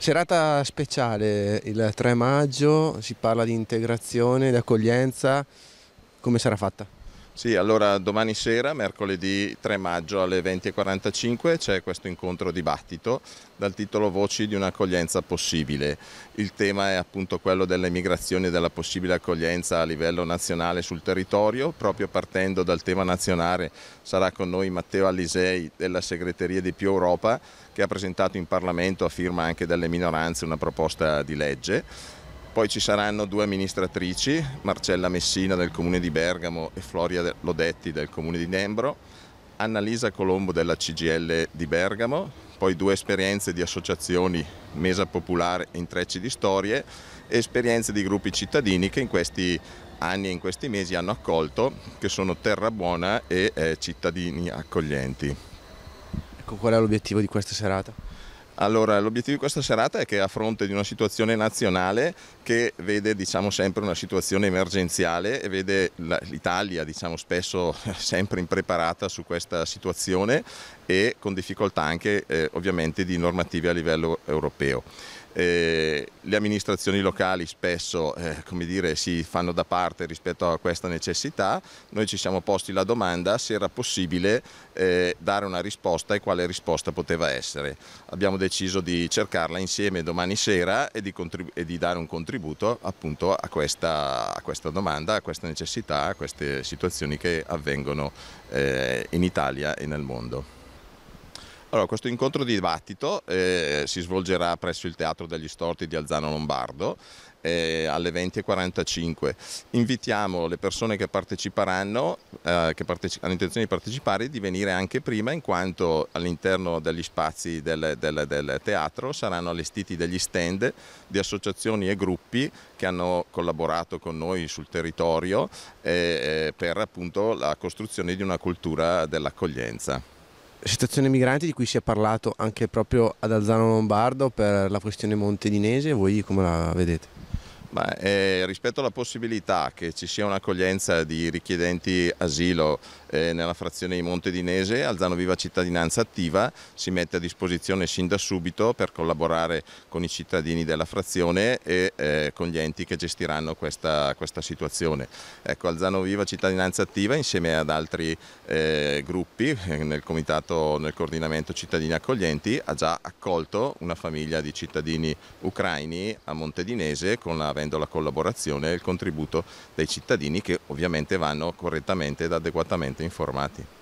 Serata speciale il 3 maggio, si parla di integrazione, di accoglienza, come sarà fatta? Sì, allora domani sera, mercoledì 3 maggio alle 20.45 c'è questo incontro dibattito dal titolo Voci di un'accoglienza possibile. Il tema è appunto quello delle migrazioni e della possibile accoglienza a livello nazionale sul territorio. Proprio partendo dal tema nazionale sarà con noi Matteo Alisei della segreteria di Più Europa che ha presentato in Parlamento a firma anche delle minoranze una proposta di legge poi ci saranno due amministratrici, Marcella Messina del comune di Bergamo e Floria Lodetti del comune di Nembro, Annalisa Colombo della CGL di Bergamo, poi due esperienze di associazioni Mesa Popolare e Intrecci di Storie e esperienze di gruppi cittadini che in questi anni e in questi mesi hanno accolto, che sono Terra Buona e eh, Cittadini Accoglienti. Ecco, qual è l'obiettivo di questa serata? Allora, l'obiettivo di questa serata è che a fronte di una situazione nazionale che vede diciamo, sempre una situazione emergenziale e vede l'Italia diciamo, spesso sempre impreparata su questa situazione e con difficoltà anche eh, ovviamente di normative a livello europeo. Eh, le amministrazioni locali spesso eh, dire, si fanno da parte rispetto a questa necessità, noi ci siamo posti la domanda se era possibile eh, dare una risposta e quale risposta poteva essere. Abbiamo deciso di cercarla insieme domani sera e di, e di dare un contributo appunto a questa, a questa, domanda, a questa necessità, a queste situazioni che avvengono eh, in Italia e nel mondo. Allora, questo incontro di dibattito eh, si svolgerà presso il Teatro degli Storti di Alzano Lombardo eh, alle 20.45. Invitiamo le persone che parteciperanno, eh, che parteci hanno intenzione di partecipare, di venire anche prima in quanto all'interno degli spazi del, del, del teatro saranno allestiti degli stand di associazioni e gruppi che hanno collaborato con noi sul territorio eh, eh, per appunto la costruzione di una cultura dell'accoglienza situazione migranti di cui si è parlato anche proprio ad Alzano Lombardo per la questione montedinese, voi come la vedete? Ma, eh, rispetto alla possibilità che ci sia un'accoglienza di richiedenti asilo eh, nella frazione di Montedinese, Alzano Viva Cittadinanza Attiva si mette a disposizione sin da subito per collaborare con i cittadini della frazione e eh, con gli enti che gestiranno questa, questa, situazione. Ecco, Alzano Viva Cittadinanza Attiva insieme ad altri eh, gruppi eh, nel comitato, nel coordinamento cittadini accoglienti ha già accolto una famiglia di cittadini ucraini a Montedinese con, avendo la collaborazione e il contributo dei cittadini che ovviamente vanno correttamente ed adeguatamente informati.